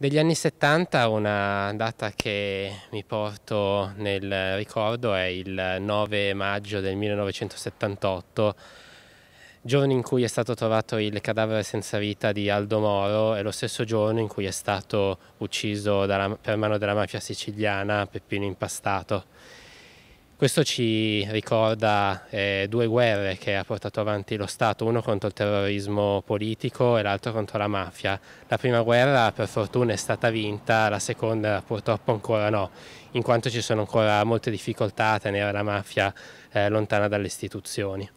Degli anni 70 una data che mi porto nel ricordo è il 9 maggio del 1978, giorno in cui è stato trovato il cadavere senza vita di Aldo Moro e lo stesso giorno in cui è stato ucciso dalla, per mano della mafia siciliana Peppino Impastato. Questo ci ricorda eh, due guerre che ha portato avanti lo Stato, uno contro il terrorismo politico e l'altro contro la mafia. La prima guerra per fortuna è stata vinta, la seconda purtroppo ancora no, in quanto ci sono ancora molte difficoltà a tenere la mafia eh, lontana dalle istituzioni.